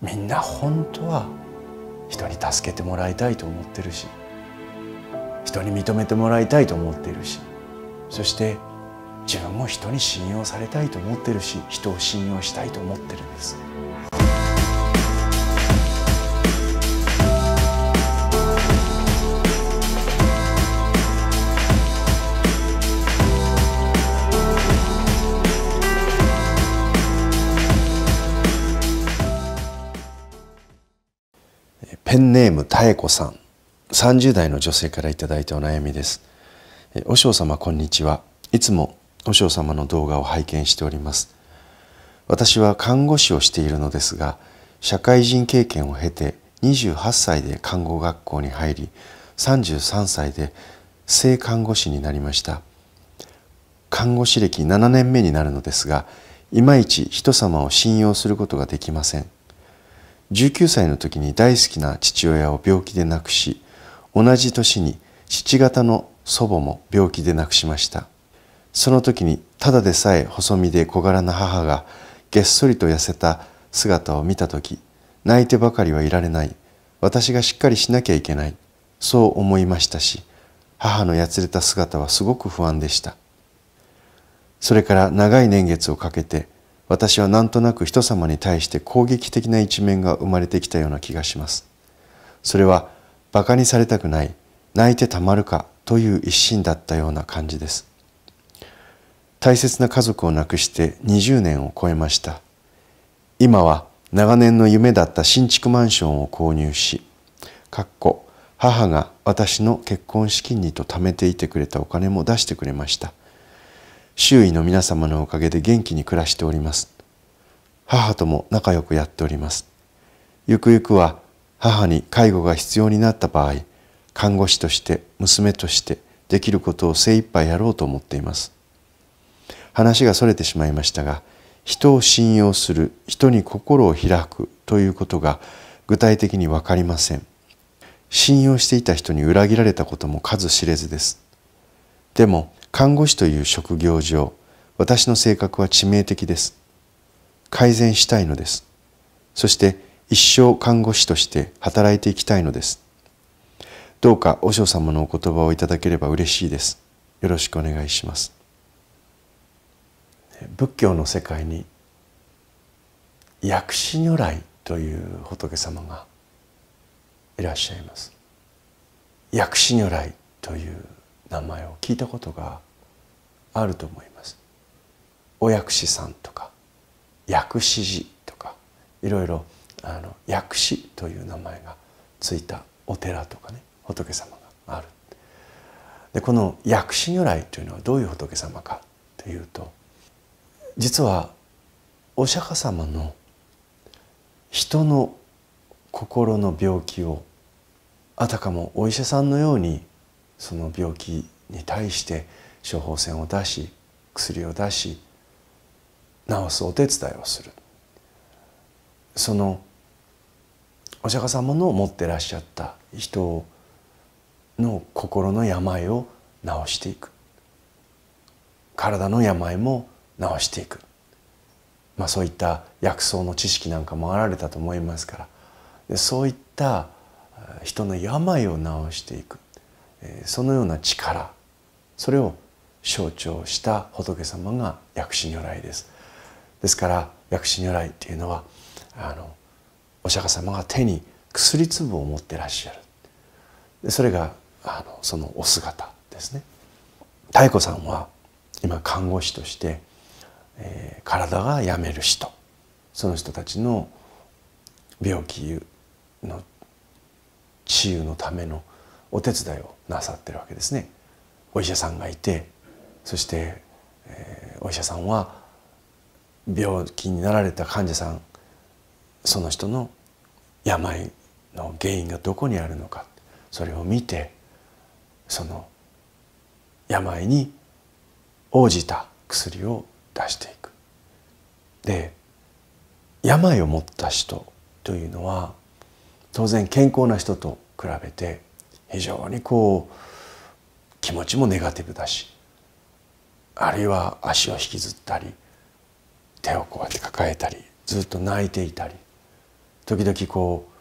みんな本当は人に助けてもらいたいと思ってるし人に認めてもらいたいと思ってるしそして自分も人に信用されたいと思ってるし人を信用したいと思ってるんです。ペンネーム妙子さん30代の女性から頂いたお悩みですお嬢様こんにちはいつもお嬢様の動画を拝見しております私は看護師をしているのですが社会人経験を経て28歳で看護学校に入り33歳で性看護師になりました看護師歴7年目になるのですがいまいち人様を信用することができません19歳の時に大好きな父親を病気で亡くし同じ年に父方の祖母も病気で亡くしましたその時にただでさえ細身で小柄な母がげっそりと痩せた姿を見た時泣いてばかりはいられない私がしっかりしなきゃいけないそう思いましたし母のやつれた姿はすごく不安でしたそれから長い年月をかけて私はなんとなく人様に対して攻撃的な一面が生まれてきたような気がします。それはバカにされたくない泣いてたまるかという一心だったような感じです。大切な家族を亡くして20年を超えました。今は長年の夢だった新築マンションを購入し、かっこ母が私の結婚資金にと貯めていてくれたお金も出してくれました。周囲の皆様のおかげで元気に暮らしております。母とも仲良くやっております。ゆくゆくは母に介護が必要になった場合、看護師として娘としてできることを精一杯やろうと思っています。話がそれてしまいましたが、人を信用する、人に心を開くということが具体的にわかりません。信用していた人に裏切られたことも数知れずです。でも、看護師という職業上私の性格は致命的です改善したいのですそして一生看護師として働いていきたいのですどうか和尚様のお言葉をいただければ嬉しいですよろしくお願いします仏教の世界に薬師如来という仏様がいらっしゃいます薬師如来という名前を聞いたことがあると思います。お薬師さんとか薬師寺とかいろいろあの薬師という名前がついたお寺とかね仏様がある。でこの薬師如来というのはどういう仏様かというと実はお釈迦様の人の心の病気をあたかもお医者さんのようにその病気に対して処方箋を出し薬を出し治すお手伝いをするそのお釈迦様の持ってらっしゃった人の心の病を治していく体の病も治していく、まあ、そういった薬草の知識なんかもあられたと思いますからでそういった人の病を治していくそのような力それを象徴した仏様が薬師如来ですですから薬師如来っていうのはあのお釈迦様が手に薬粒を持ってらっしゃるでそれがあのそのお姿ですね妙子さんは今看護師として、えー、体が病める人その人たちの病気の治癒のためのお手伝いをなさってるわけですね。お医者さんがいてそして、えー、お医者さんは病気になられた患者さんその人の病の原因がどこにあるのかそれを見てその病に応じた薬を出していく。で病を持った人というのは当然健康な人と比べて非常にこう気持ちもネガティブだしあるいは足を引きずったり手をこうやって抱えたりずっと泣いていたり時々こう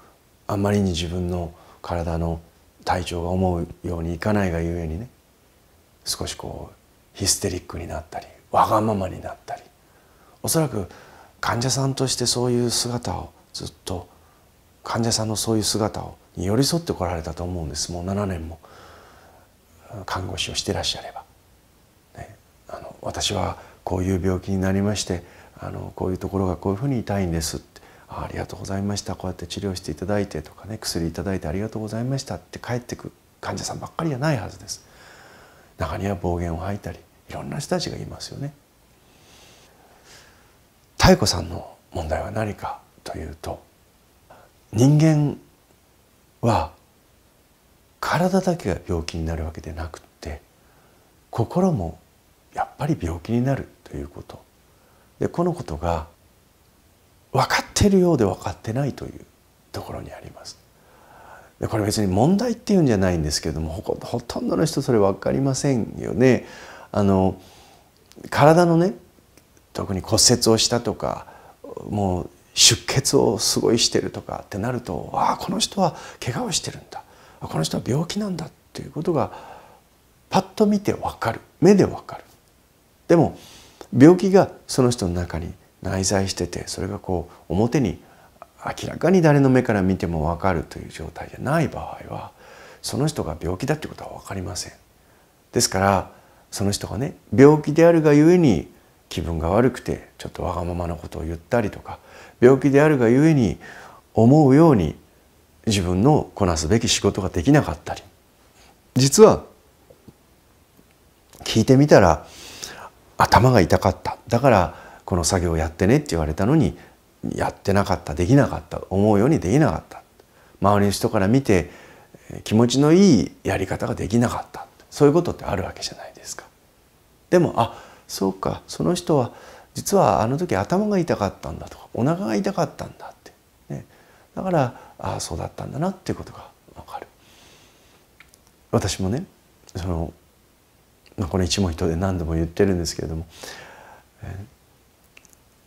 あんまりに自分の体の体調が思うようにいかないがゆえにね少しこうヒステリックになったりわがままになったりおそらく患者さんとしてそういう姿をずっと患者さんのそういう姿をに寄り添ってこられたと思うんですもう7年も看護師をしてらっしゃれば。ね、あの私はこういう病気になりましてあのこういうところがこういうふうに痛いんですってあありがとうございましたこうやって治療していただいてとかね薬いただいてありがとうございましたって帰ってく患者さんばっかりじゃないはずです中には暴言を吐いたりいろんな人たちがいますよね妙子さんの問題は何かというと人間は体だけが病気になるわけでなくって心もやっぱり病気になるということでこのことが分かっているようで分かってないというところにあります。でこれ別に問題っていうんじゃないんですけれどもほとんどの人それ分かりませんよね。あの体のね特に骨折をしたとかもう出血をすごいしてるとかってなるとああこの人は怪我をしてるんだこの人は病気なんだっていうことがパッと見てわかる目でわかるでも病気がその人の中に内在しててそれがこう表に明らかに誰の目から見てもわかるという状態じゃない場合はその人が病気だってことは分かりませんですからその人がね病気であるがゆえに気分が悪くてちょっとわがままなことを言ったりとか病気であるがゆえに思うように自分のこなすべき仕事ができなかったり実は聞いてみたら頭が痛かっただからこの作業やってねって言われたのにやってなかったできなかった思うようにできなかった周りの人から見て気持ちのいいやり方ができなかったそういうことってあるわけじゃないですか。でもあそうかその人は実はあの時頭が痛かったんだとかお腹が痛かったんだって、ね、だからああそうだったんだなっていうことが分かる私もねその、まあ、この一問一答で何度も言ってるんですけれども、え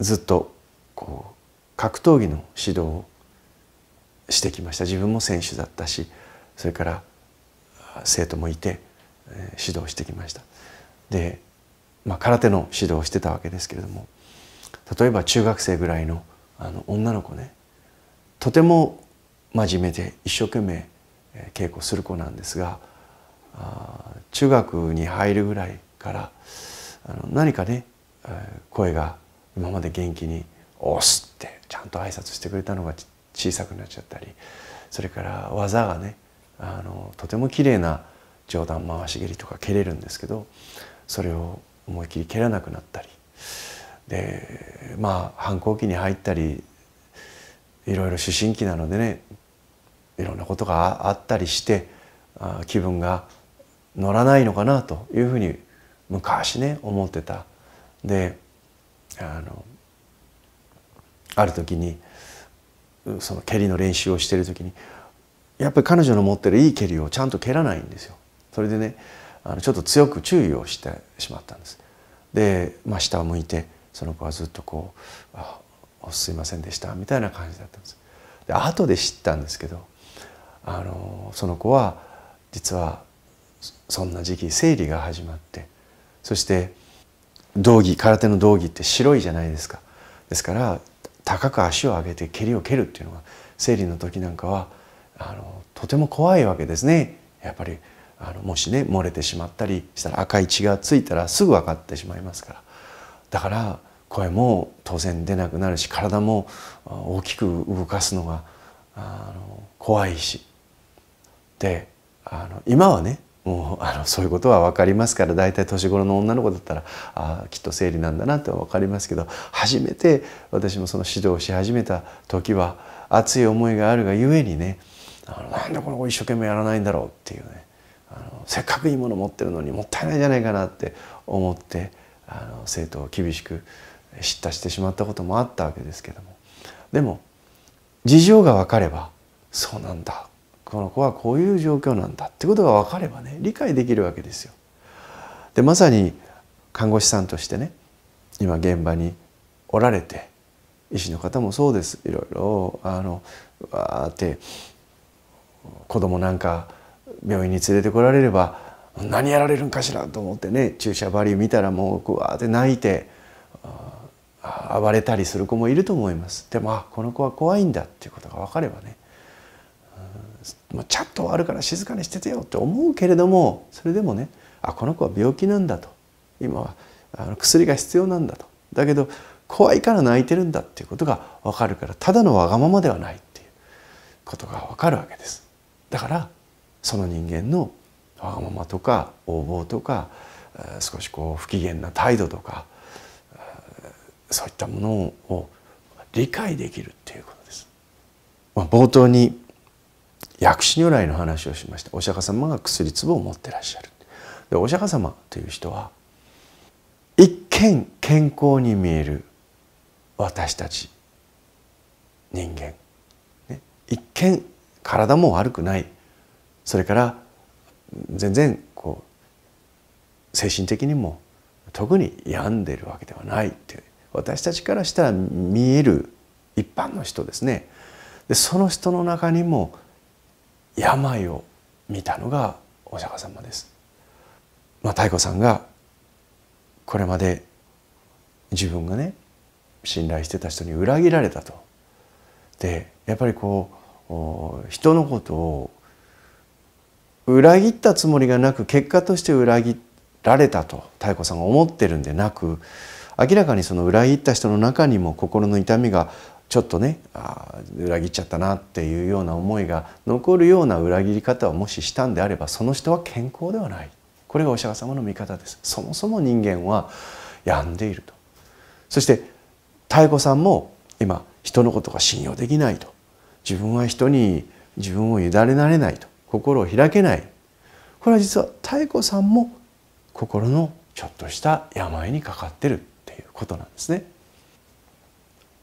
ー、ずっとこう格闘技の指導をしてきました自分も選手だったしそれから生徒もいて、えー、指導してきました。でまあ、空手の指導をしてたわけですけれども例えば中学生ぐらいのあの女の子ねとても真面目で一生懸命稽古する子なんですが中学に入るぐらいからあの何かね声が今まで元気に「押す!」ってちゃんと挨拶してくれたのが小さくなっちゃったりそれから技がねあのとても綺麗な上段回し蹴りとか蹴れるんですけどそれを思い切り蹴らなくなったりでまあ反抗期に入ったりいろいろ思春期なのでねいろんなことがあったりしてあ気分が乗らないのかなというふうに昔ね思ってた。であのある時にその蹴りの練習をしてる時にやっぱり彼女の持ってるいい蹴りをちゃんと蹴らないんですよ。それでねあのちょっと強く注意をしてしまったんです。で、まあ、下を向いてその子はずっとこう「あすいませんでした」みたいな感じだったんです。で後で知ったんですけどあのその子は実はそんな時期生理が始まってそして道着空手の道着って白いじゃないですか。ですから高く足を上げて蹴りを蹴るっていうのが生理の時なんかはあのとても怖いわけですね。やっぱりあのもしね漏れてしまったりしたら赤い血がついたらすぐ分かってしまいますからだから声も当然出なくなるし体も大きく動かすのがあの怖いしであの今はねもうあのそういうことは分かりますから大体年頃の女の子だったらあきっと生理なんだなって分かりますけど初めて私もその指導し始めた時は熱い思いがあるがゆえにねあのなんでこの子一生懸命やらないんだろうっていうねあのせっかくいいもの持ってるのにもったいないじゃないかなって思ってあの生徒を厳しく叱咤してしまったこともあったわけですけどもでも事情が分かればそうなんだこの子はこういう状況なんだってことが分かればね理解できるわけですよ。でまさに看護師さんとしてね今現場におられて医師の方もそうですいろいろあのわーって子供なんか病院に連れてこられれば何やられるんかしらと思ってね注射針見たらもうぐわーって泣いて暴れたりする子もいると思いますでもあこの子は怖いんだっていうことが分かればねもうチャッと終わるから静かにしててよって思うけれどもそれでもねあこの子は病気なんだと今はあの薬が必要なんだとだけど怖いから泣いてるんだっていうことが分かるからただのわがままではないっていうことが分かるわけです。だからその人間のわがままとか横暴とか少しこう不機嫌な態度とかそういったものを理解できるっていうことです。まあ、冒頭に薬師如来の話をしましたお釈迦様が薬壺を持ってらっしゃる。でお釈迦様という人は一見健康に見える私たち人間、ね、一見体も悪くないそれから全然こう精神的にも特に病んでいるわけではないっていう私たちからしたら見える一般の人ですねでその人の中にも病を見たのがお釈迦様です。まあ、太鼓さんがこれまで自分がね信頼してた人に裏切られたと。でやっぱりこう人のことを裏切ったつもりがなく結果として裏切られたと妙子さんが思ってるんでなく明らかにその裏切った人の中にも心の痛みがちょっとねあ裏切っちゃったなっていうような思いが残るような裏切り方をもししたんであればその人は健康ではないこれがお釈迦様の見方ですそもそも人間は病んでいるとそして妙子さんも今人のことが信用できないと自分は人に自分を委ねられないと心を開けないこれは実は妙子さんも心のちょっとした病にかかってるっていうことなんですね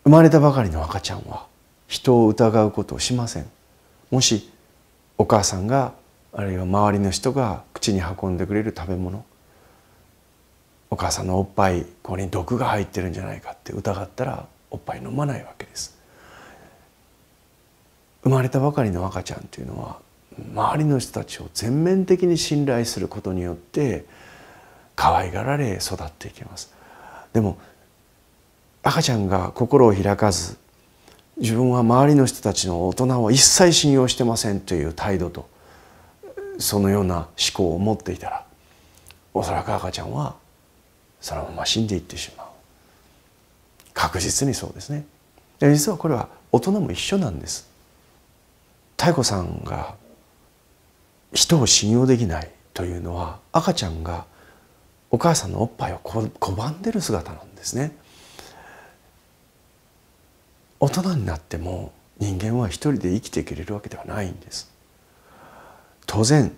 生まれたばかりの赤ちゃんは人を疑うことをしませんもしお母さんがあるいは周りの人が口に運んでくれる食べ物お母さんのおっぱいここに毒が入ってるんじゃないかって疑ったらおっぱい飲まないわけです生まれたばかりの赤ちゃんというのは周りの人たちを全面的に信頼することによって可愛がられ育っていきますでも赤ちゃんが心を開かず自分は周りの人たちの大人を一切信用してませんという態度とそのような思考を持っていたらおそらく赤ちゃんはそのまま死んでいってしまう確実にそうですね実はこれは大人も一緒なんです妙子さんが人を信用できないというのは赤ちゃんがお母さんのおっぱいを拒んでる姿なんですね大人になっても人間は一人で生きていけれるわけではないんです当然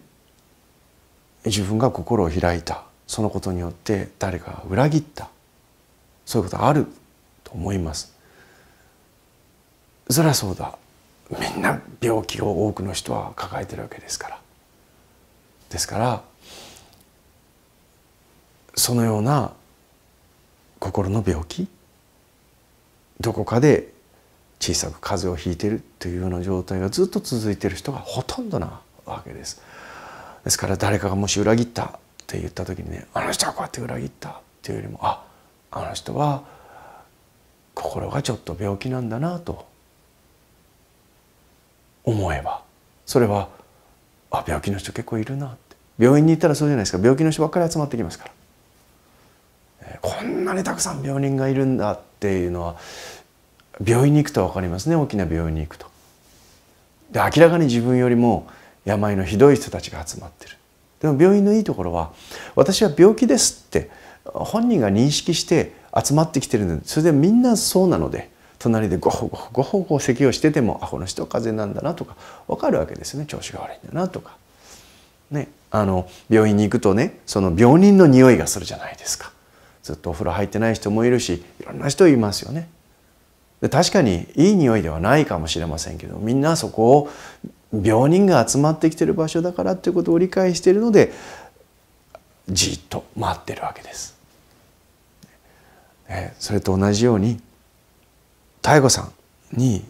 自分が心を開いたそのことによって誰かが裏切ったそういうことあると思いますそりゃそうだみんな病気を多くの人は抱えてるわけですからですからそのような心の病気どこかで小さく風邪をひいてるというような状態がずっと続いてる人がほとんどなわけです。ですから誰かがもし裏切ったって言った時にねあの人はこうやって裏切ったっていうよりもああの人は心がちょっと病気なんだなと思えばそれはあ病気の人結構いるなって病院に行ったらそうじゃないですか病気の人ばっかり集まってきますから、えー、こんなにたくさん病人がいるんだっていうのは病院に行くと分かりますね大きな病院に行くと。で明らかに自分よりも病のひどい人たちが集まってる。でも病院のいいところは私は病気ですって本人が認識して集まってきてるのでそれでみんなそうなので隣でゴホゴホゴホゴホ咳をしててもあこの人風邪なんだなとか分かるわけですね調子が悪いんだなとか。ね、あの病院に行くとねその病人の匂いがするじゃないですかずっとお風呂入ってない人もいるしいろんな人いますよねで確かにいい匂いではないかもしれませんけどみんなそこを病人が集まってきてる場所だからということを理解しているのでじっと待ってるわけです。それと同じように妙子さんに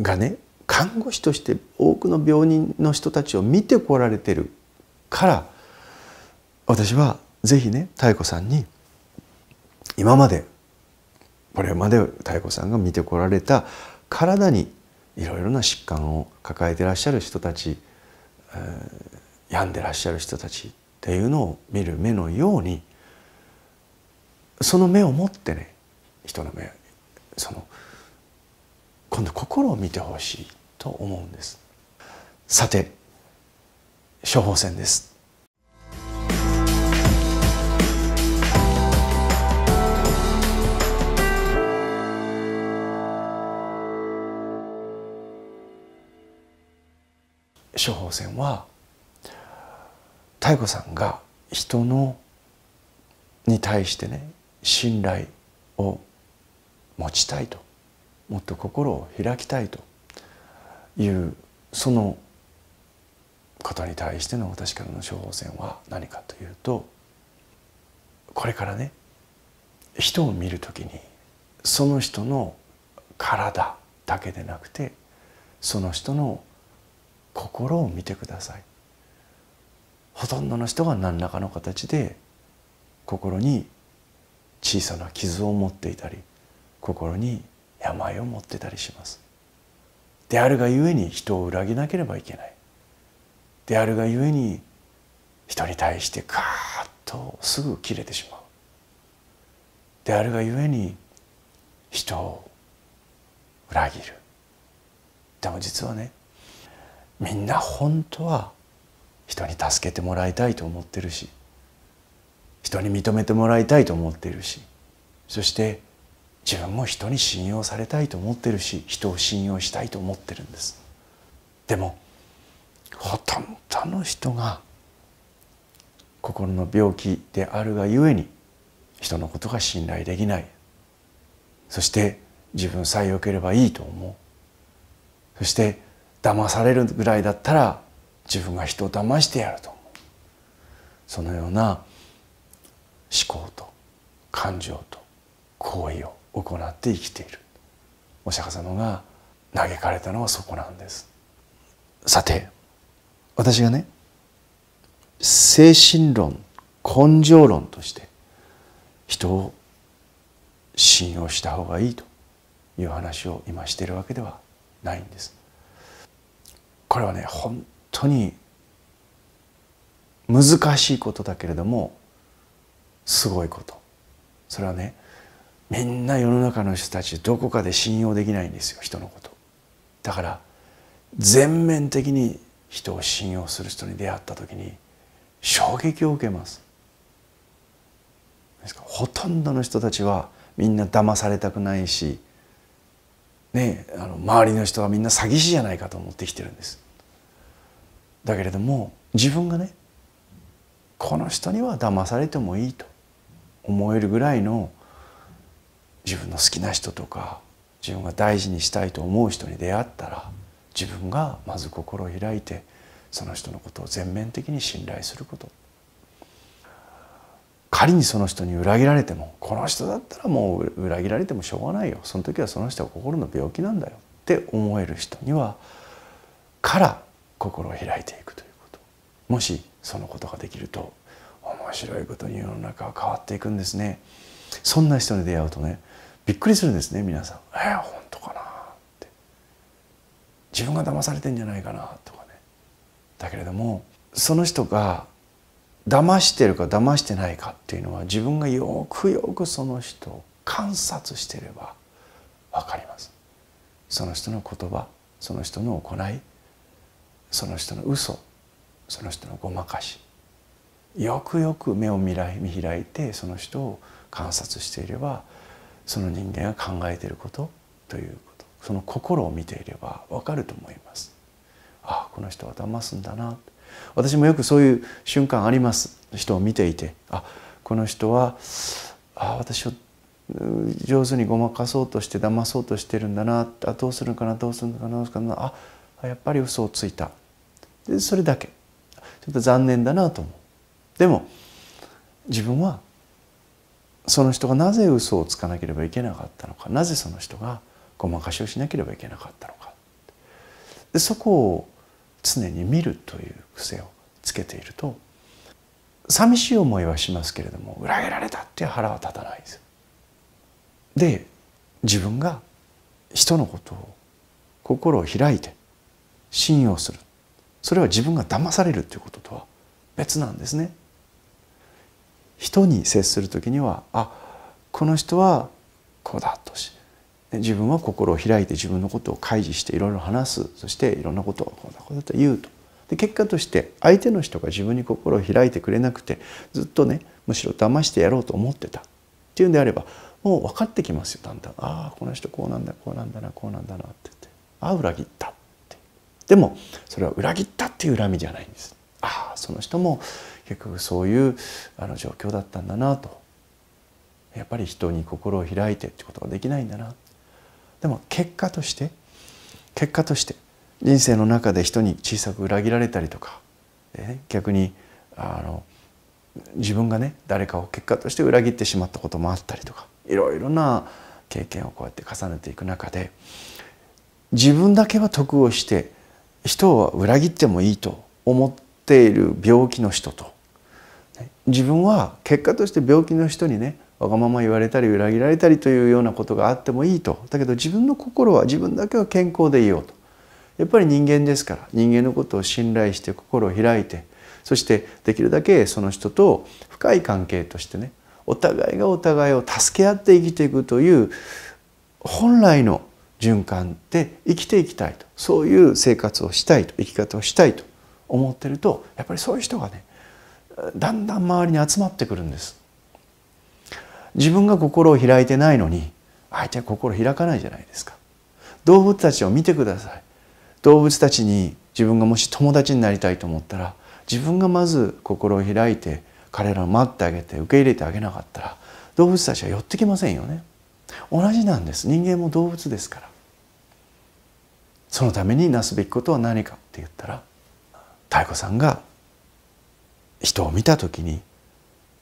がね看護師として多くの病人の人たちを見てこられてるから私は是非ね妙子さんに今までこれまで妙子さんが見てこられた体にいろいろな疾患を抱えてらっしゃる人たち、えー、病んでらっしゃる人たちっていうのを見る目のようにその目を持ってね人の目その今度心を見てほしいと思うんですさて処方箋です処方箋は妙子さんが人のに対してね信頼を持ちたいともっと心を開きたいというそのことに対しての私からの処方箋は何かというとこれからね人を見る時にその人の体だけでなくてその人の心を見てくださいほとんどの人が何らかの形で心に小さな傷を持っていたり心に病を持ってたりしますであるがゆえに人を裏切らなければいけないであるがゆえに人に対してガーッとすぐ切れてしまうであるがゆえに人を裏切るでも実はねみんな本当は人に助けてもらいたいと思ってるし人に認めてもらいたいと思ってるしそして自分も人に信用されたいと思ってるし人を信用したいと思ってるんですでもほとんどの人が心の病気であるがゆえに人のことが信頼できないそして自分さえ良ければいいと思うそして騙されるぐらいだったら自分が人を騙してやると思うそのような思考と感情と行為を行って生きているお釈迦様が嘆かれたのはそこなんですさて私がね精神論根性論として人を信用した方がいいという話を今しているわけではないんですこれはね本当に難しいことだけれどもすごいことそれはねみんな世の中の人たちどこかで信用できないんですよ人のことだから全面的に人を信用する人に出会った時に衝撃を受けますほとんどの人たちはみんな騙されたくないし、ね、あの周りの人はみんな詐欺師じゃないかと思ってきてるんですだけれども自分がねこの人には騙されてもいいと思えるぐらいの自分の好きな人とか自分が大事にしたいと思う人に出会ったら自分がまず心を開いてその人のことを全面的に信頼すること仮にその人に裏切られてもこの人だったらもう裏切られてもしょうがないよその時はその人は心の病気なんだよって思える人にはから心を開いていくということもしそのことができると面白いことに世の中は変わっていくんですねそんな人に出会うとねびっくりするんですね皆さん。えー、本当かなって自分が騙されてんじゃないかなとかね。だけれどもその人が騙してるか騙してないかっていうのは自分がよくよくその人を観察してれば分かります。その人の言葉その人の行いその人の嘘その人のごまかしよくよく目を見開いてその人を観察していればその人間が考えていることということその心を見ていればわかると思います。ああこの人は騙すんだな私もよくそういう瞬間あります人を見ていてあこの人はあ私を上手にごまかそうとして騙そうとしてるんだなあどうするのかなどうするのかなどうするのかなあやっぱり嘘をついたでそれだけちょっと残念だなと思うでも自分はその人がなぜ嘘をつかなければいけなかったのかなぜその人がごまかしをしなければいけなかったのかでそこを常に見るという癖をつけていると寂しい思いはしますけれども裏切られたっていう腹は立たないですで自分が人のことを心を開いて信用するそれは自分が騙されるということとは別なんですね人に接する時にはあこの人はこうだとし自分は心を開いて自分のことを開示していろいろ話すそしていろんなことをこうだこうだと言うとで結果として相手の人が自分に心を開いてくれなくてずっとねむしろ騙してやろうと思ってたっていうんであればもう分かってきますよだんだんああこの人こうなんだこうなんだなこうなんだなって言ってああ裏切ったってでもそれは裏切ったっていう恨みじゃないんですああその人も結局そういうあの状況だったんだなとやっぱり人に心を開いてってことができないんだなでも結果として結果として人生の中で人に小さく裏切られたりとか、ね、逆にあの自分がね誰かを結果として裏切ってしまったこともあったりとかいろいろな経験をこうやって重ねていく中で自分だけは得をして人は裏切ってもいいと思っている病気の人と自分は結果として病気の人にねわがまま言われたり裏切られたりというようなことがあってもいいとだけど自分の心は自分だけは健康でいようとやっぱり人間ですから人間のことを信頼して心を開いてそしてできるだけその人と深い関係としてねお互いがお互いを助け合って生きていくという本来の循環で生きていきたいとそういう生活をしたいと生き方をしたいと思ってるとやっぱりそういう人がねだんだん周りに集まってくるんです自分が心を開いてないのに相手は心開かないじゃないですか動物たちを見てください動物たちに自分がもし友達になりたいと思ったら自分がまず心を開いて彼らを待ってあげて受け入れてあげなかったら動物たちは寄ってきませんよね同じなんです人間も動物ですからそのためになすべきことは何かって言ったら妙子さんが人を見た時に、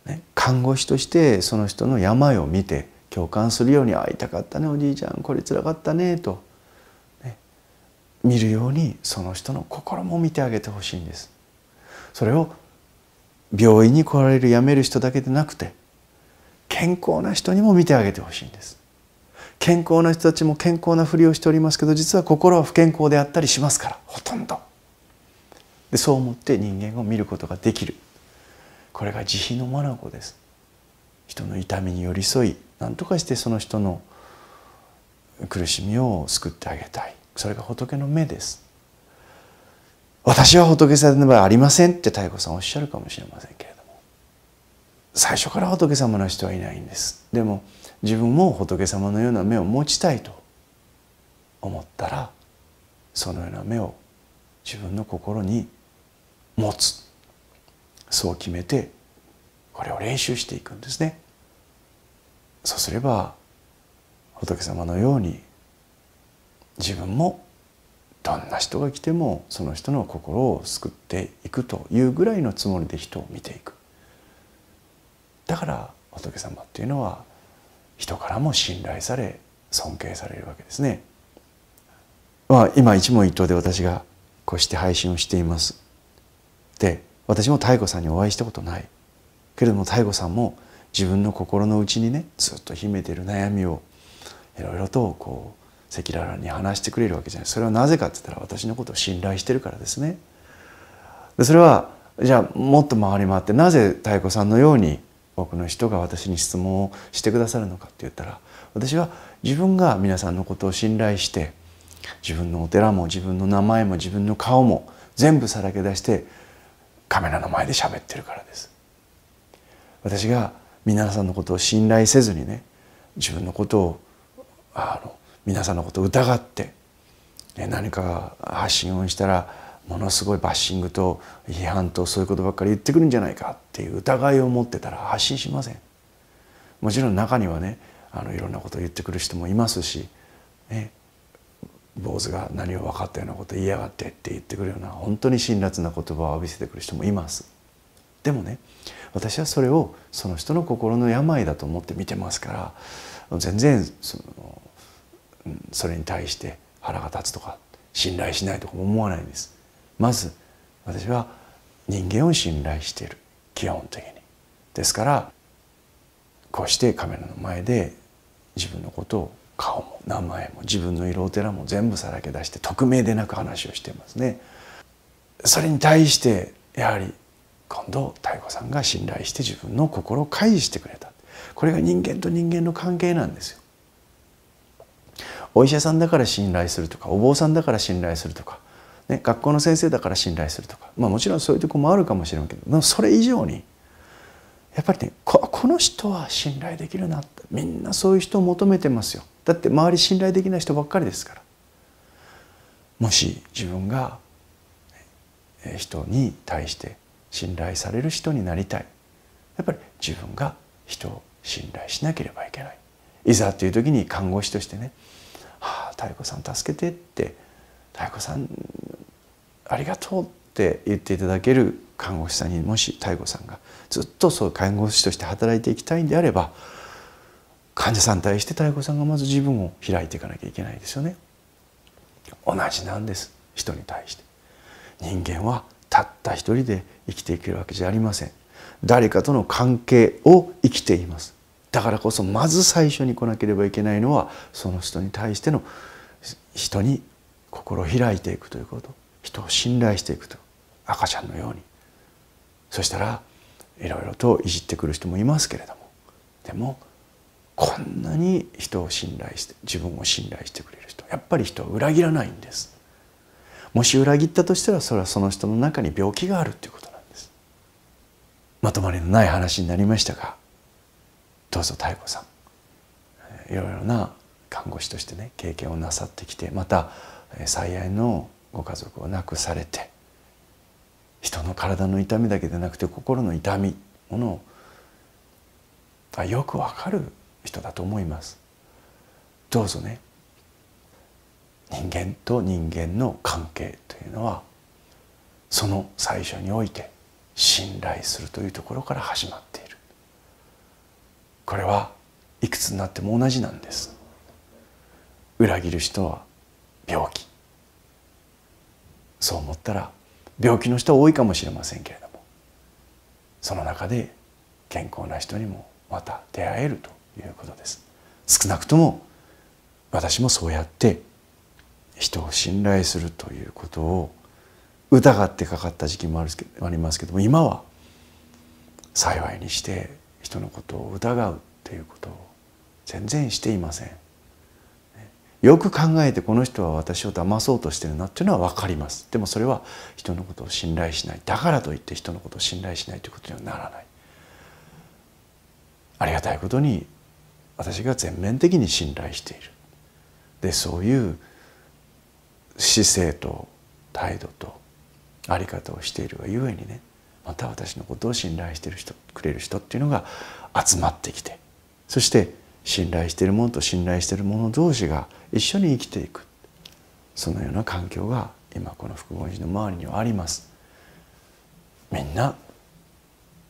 ね、看護師としてその人の病を見て共感するように「会いたかったねおじいちゃんこれつらかったね」と、見るようにその人の心も見てあげてほしいんです。それを病院に来られる辞める人だけでなくて健康な人にも見てあげてほしいんです。健康な人たちも健康なふりをしておりますけど実は心は不健康であったりしますからほとんどでそう思って人間を見ることができるこれが慈悲の眼です人の痛みに寄り添い何とかしてその人の苦しみを救ってあげたいそれが仏の目です私は仏様場合ありませんって太鼓さんおっしゃるかもしれませんけれども最初から仏様の人はいないんですでも自分も仏様のような目を持ちたいと思ったらそのような目を自分の心に持つそう決めてこれを練習していくんですねそうすれば仏様のように自分もどんな人が来てもその人の心を救っていくというぐらいのつもりで人を見ていくだから仏様っていうのは人からも信頼され尊敬されるわけですね、まあ、今一問一答で私がこうして配信をしていますで私も太子さんにお会いしたことないけれども妙子さんも自分の心の内にねずっと秘めてる悩みをいろいろとこう赤裸々に話してくれるわけじゃないそれはなぜかって言ったら私のことを信頼してるからですね。でそれはじゃあもっと回り回ってなぜ妙子さんのように多くの人が私に質問をしてくださるのかって言ったら私は自分が皆さんのことを信頼して自分のお寺も自分の名前も自分の顔も全部さらけ出してカメラの前で喋ってるからです私が皆さんのことを信頼せずにね自分のことをあの皆さんのことを疑って、ね、何か発信をしたらものすごいバッシングと批判とそういうことばっかり言ってくるんじゃないかっていう疑いを持ってたら発信しませんもちろん中にはねあのいろんなことを言ってくる人もいますし、ね、坊主が何を分かったようなこと言いやがってって言ってくるような本当に辛辣な言葉を浴びせてくる人もいますでもね私はそれをその人の心の病だと思って見てますから全然そのそれに対して腹が立つとか信頼しないとか思わないんですまず私は人間を信頼している基本的にですからこうしてカメラの前で自分のことを顔も名前も自分のいるお寺も全部さらけ出して匿名でなく話をしてますね。それに対してやはり今度妙子さんが信頼して自分の心を開示してくれたこれが人間と人間の関係なんですよ。お医者さんだから信頼するとかお坊さんだから信頼するとか、ね、学校の先生だから信頼するとか、まあ、もちろんそういうとこもあるかもしれんけどそれ以上にやっぱりねこの人は信頼できるなってみんなそういう人を求めてますよ。だって周り信頼できない人ばっかりですからもし自分が人に対して信頼される人になりたいやっぱり自分が人を信頼しなければいけないいざという時に看護師としてね「はあ妙子さん助けて」って「妙子さんありがとう」って言っていただける看護師さんにもし妙子さんがずっとそう看護師として働いていきたいんであれば患者さんに対して太鼓さんがまず自分を開いていかなきゃいけないですよね同じなんです人に対して人間はたった一人で生きていけるわけじゃありません誰かとの関係を生きていますだからこそまず最初に来なければいけないのはその人に対しての人に心を開いていくということ人を信頼していくと赤ちゃんのようにそしたらいろいろといじってくる人もいますけれどもでもこんなに人を信頼して自分を信頼してくれる人やっぱり人は裏切らないんですもし裏切ったとしたらそれはその人の中に病気があるということなんですまとまりのない話になりましたがどうぞ妙子さんいろいろな看護師としてね経験をなさってきてまた最愛のご家族を亡くされて人の体の痛みだけでなくて心の痛みものをよくわかる人だと思いますどうぞね人間と人間の関係というのはその最初において信頼するというところから始まっているこれはいくつになっても同じなんです裏切る人は病気そう思ったら病気の人は多いかもしれませんけれどもその中で健康な人にもまた出会えるということです少なくとも私もそうやって人を信頼するということを疑ってかかった時期もあるありますけども今は幸いにして人のことを疑うということを全然していませんよく考えてこの人は私を騙そうとしてるなっていうのは分かりますでもそれは人のことを信頼しないだからといって人のことを信頼しないということにはならないありがたいことに私が全面的に信頼しているでそういう姿勢と態度と在り方をしているがゆえにねまた私のことを信頼してる人くれる人っていうのが集まってきてそして信頼しているものと信頼している者同士が一緒に生きていくそのような環境が今この福音寺の周りにはあります。みんな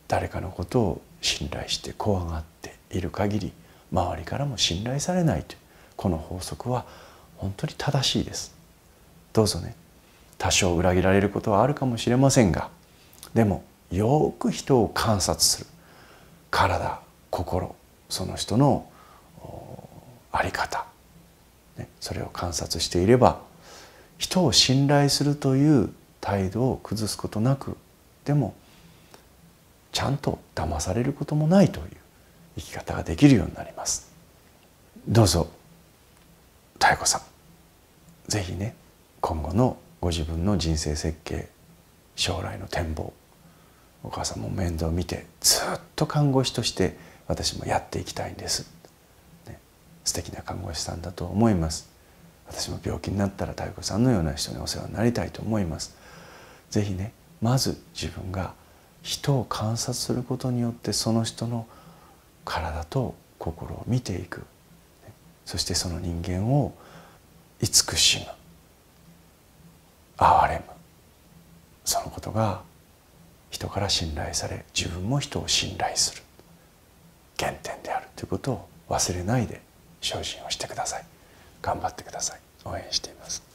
誰かのことを信頼して怖がっている限り周りからも信頼されないというこの法則は本当に正しいですどうぞね多少裏切られることはあるかもしれませんがでもよく人を観察する体心その人の在り方、ね、それを観察していれば人を信頼するという態度を崩すことなくでもちゃんと騙されることもないという生き方ができるようになりますどうぞ妙子さん是非ね今後のご自分の人生設計将来の展望お母さんも面倒を見てずっと看護師として私もやっていきたいんです、ね、素敵な看護師さんだと思います私も病気になったら妙子さんのような人にお世話になりたいと思います是非ねまず自分が人を観察することによってその人の体と心を見ていくそしてその人間を慈しむ憐れむそのことが人から信頼され自分も人を信頼する原点であるということを忘れないで精進をしてください頑張ってください応援しています